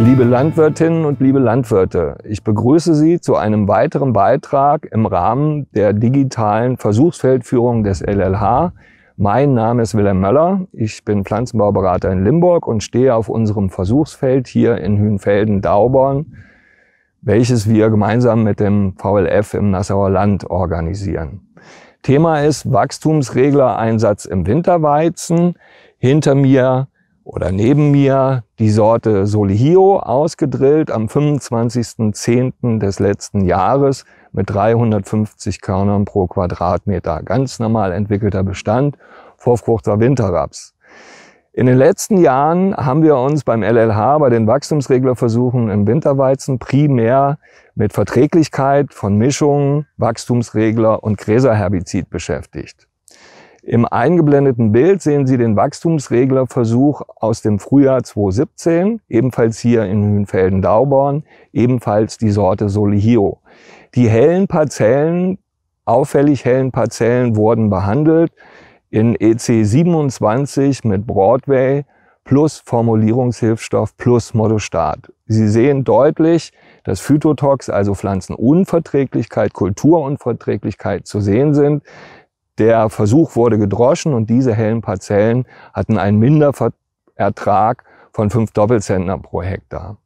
Liebe Landwirtinnen und liebe Landwirte, ich begrüße Sie zu einem weiteren Beitrag im Rahmen der digitalen Versuchsfeldführung des LLH. Mein Name ist Wilhelm Möller, ich bin Pflanzenbauberater in Limburg und stehe auf unserem Versuchsfeld hier in Hünfelden-Dauborn, welches wir gemeinsam mit dem VLF im Nassauer Land organisieren. Thema ist Wachstumsregler-Einsatz im Winterweizen. Hinter mir oder neben mir die Sorte Solihio ausgedrillt am 25.10. des letzten Jahres mit 350 Körnern pro Quadratmeter. Ganz normal entwickelter Bestand, Vorfrucht war Winterraps. In den letzten Jahren haben wir uns beim LLH bei den Wachstumsreglerversuchen im Winterweizen primär mit Verträglichkeit von Mischungen, Wachstumsregler und Gräserherbizid beschäftigt. Im eingeblendeten Bild sehen Sie den Wachstumsreglerversuch aus dem Frühjahr 2017, ebenfalls hier in Hünfelden-Dauborn, ebenfalls die Sorte Solihio. Die hellen Parzellen, auffällig hellen Parzellen wurden behandelt in EC 27 mit Broadway plus Formulierungshilfstoff plus Modostat. Sie sehen deutlich, dass Phytotox, also Pflanzenunverträglichkeit, Kulturunverträglichkeit zu sehen sind. Der Versuch wurde gedroschen und diese hellen Parzellen hatten einen Minderertrag von fünf Doppelzentner pro Hektar.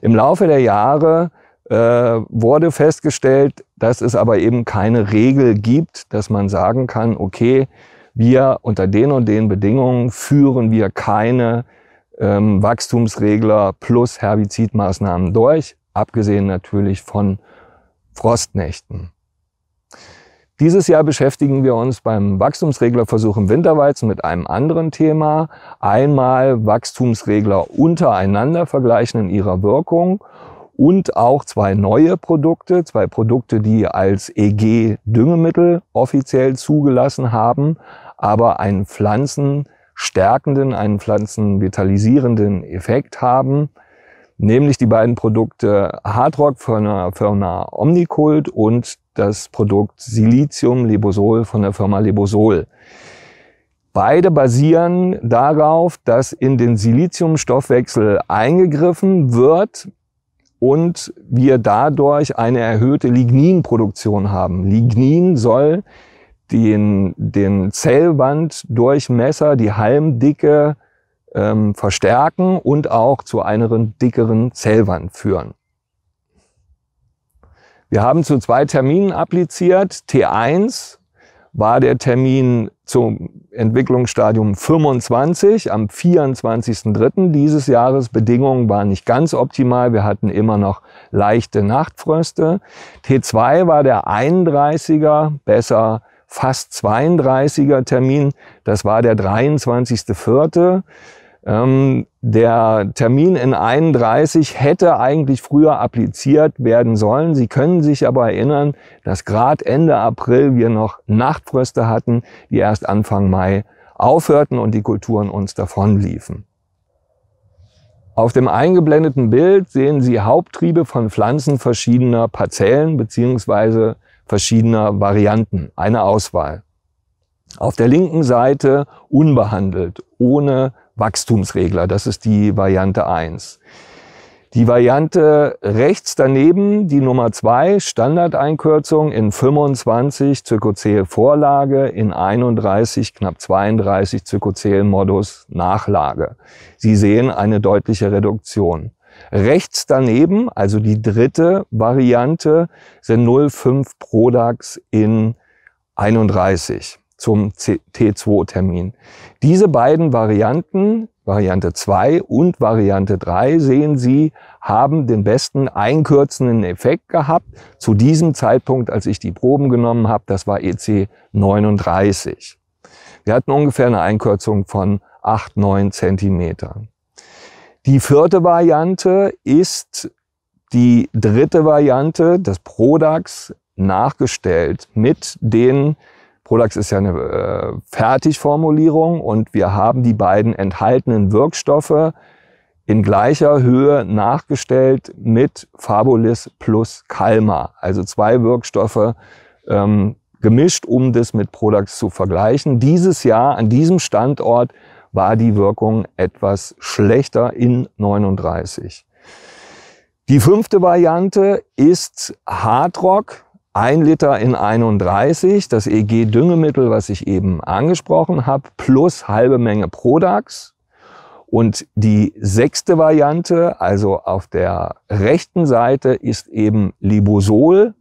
Im Laufe der Jahre äh, wurde festgestellt, dass es aber eben keine Regel gibt, dass man sagen kann, okay, wir unter den und den Bedingungen führen wir keine ähm, Wachstumsregler plus Herbizidmaßnahmen durch, abgesehen natürlich von Frostnächten. Dieses Jahr beschäftigen wir uns beim Wachstumsreglerversuch im Winterweizen mit einem anderen Thema. Einmal Wachstumsregler untereinander vergleichen in ihrer Wirkung und auch zwei neue Produkte, zwei Produkte, die als EG-Düngemittel offiziell zugelassen haben, aber einen pflanzenstärkenden, einen pflanzenvitalisierenden Effekt haben nämlich die beiden Produkte Hardrock von der Firma Omnicult und das Produkt Silizium Lebosol von der Firma Lebosol. Beide basieren darauf, dass in den Siliziumstoffwechsel eingegriffen wird und wir dadurch eine erhöhte Ligninproduktion haben. Lignin soll den, den Zellwanddurchmesser, die Halmdicke ähm, verstärken und auch zu einer dickeren Zellwand führen. Wir haben zu zwei Terminen appliziert. T1 war der Termin zum Entwicklungsstadium 25 am 24.03. dieses Jahres. Bedingungen waren nicht ganz optimal. Wir hatten immer noch leichte Nachtfröste. T2 war der 31er, besser fast 32er Termin. Das war der 23.04. Ähm, der Termin in 31 hätte eigentlich früher appliziert werden sollen. Sie können sich aber erinnern, dass gerade Ende April wir noch Nachtfröste hatten, die erst Anfang Mai aufhörten und die Kulturen uns davonliefen. Auf dem eingeblendeten Bild sehen Sie Haupttriebe von Pflanzen verschiedener Parzellen beziehungsweise verschiedener Varianten, eine Auswahl. Auf der linken Seite unbehandelt, ohne Wachstumsregler. Das ist die Variante 1. Die Variante rechts daneben, die Nummer 2, Standardeinkürzung in 25 zirkozell Vorlage, in 31, knapp 32 zirkozell Modus Nachlage. Sie sehen eine deutliche Reduktion. Rechts daneben, also die dritte Variante, sind 0,5 Prodax in 31 zum T2-Termin. Diese beiden Varianten, Variante 2 und Variante 3, sehen Sie, haben den besten einkürzenden Effekt gehabt. Zu diesem Zeitpunkt, als ich die Proben genommen habe, das war EC 39. Wir hatten ungefähr eine Einkürzung von 8, 9 Zentimetern. Die vierte Variante ist die dritte Variante des Prodax nachgestellt mit den Prolax ist ja eine äh, Fertigformulierung und wir haben die beiden enthaltenen Wirkstoffe in gleicher Höhe nachgestellt mit Fabulis plus Calma, also zwei Wirkstoffe ähm, gemischt, um das mit Prolax zu vergleichen. Dieses Jahr an diesem Standort war die Wirkung etwas schlechter in 39. Die fünfte Variante ist Hardrock ein Liter in 31, das EG-Düngemittel, was ich eben angesprochen habe, plus halbe Menge Prodax. Und die sechste Variante, also auf der rechten Seite, ist eben Libosol,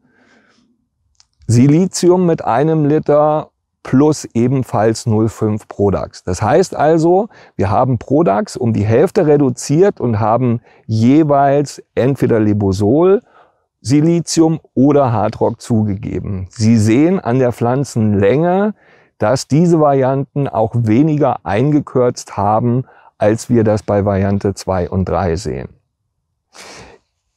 Silizium mit einem Liter plus ebenfalls 0,5 Prodax. Das heißt also, wir haben Prodax um die Hälfte reduziert und haben jeweils entweder Libosol Silizium oder Hardrock zugegeben. Sie sehen an der Pflanzenlänge, dass diese Varianten auch weniger eingekürzt haben, als wir das bei Variante 2 und 3 sehen.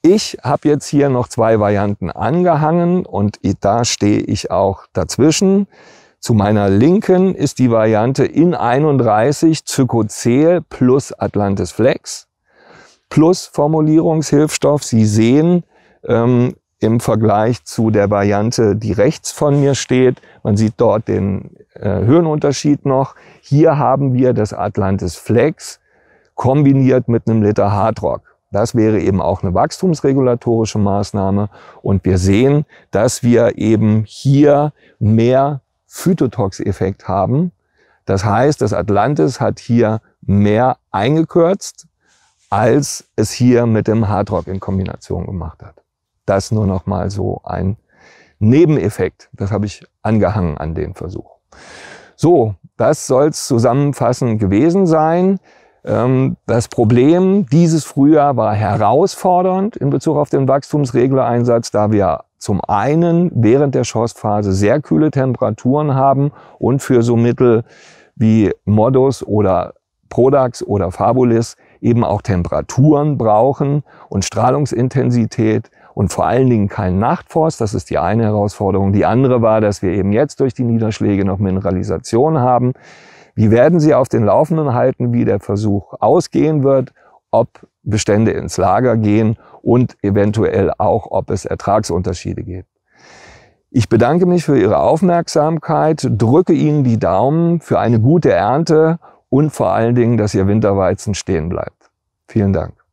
Ich habe jetzt hier noch zwei Varianten angehangen und da stehe ich auch dazwischen. Zu meiner Linken ist die Variante in 31 Zykozel plus Atlantis Flex plus Formulierungshilfstoff. Sie sehen, ähm, im Vergleich zu der Variante, die rechts von mir steht. Man sieht dort den äh, Höhenunterschied noch. Hier haben wir das Atlantis Flex kombiniert mit einem Liter Hardrock. Das wäre eben auch eine wachstumsregulatorische Maßnahme. Und wir sehen, dass wir eben hier mehr Phytotox-Effekt haben. Das heißt, das Atlantis hat hier mehr eingekürzt, als es hier mit dem Hardrock in Kombination gemacht hat. Das nur noch mal so ein Nebeneffekt. Das habe ich angehangen an den Versuch. So, das soll es zusammenfassend gewesen sein. Ähm, das Problem dieses Frühjahr war herausfordernd in Bezug auf den wachstumsregler da wir zum einen während der Schossphase sehr kühle Temperaturen haben und für so Mittel wie Modus oder Prodax oder Fabulis eben auch Temperaturen brauchen und Strahlungsintensität und vor allen Dingen keinen Nachtforst. Das ist die eine Herausforderung. Die andere war, dass wir eben jetzt durch die Niederschläge noch Mineralisation haben. Wie werden Sie auf den Laufenden halten, wie der Versuch ausgehen wird, ob Bestände ins Lager gehen und eventuell auch, ob es Ertragsunterschiede gibt. Ich bedanke mich für Ihre Aufmerksamkeit, drücke Ihnen die Daumen für eine gute Ernte und vor allen Dingen, dass Ihr Winterweizen stehen bleibt. Vielen Dank.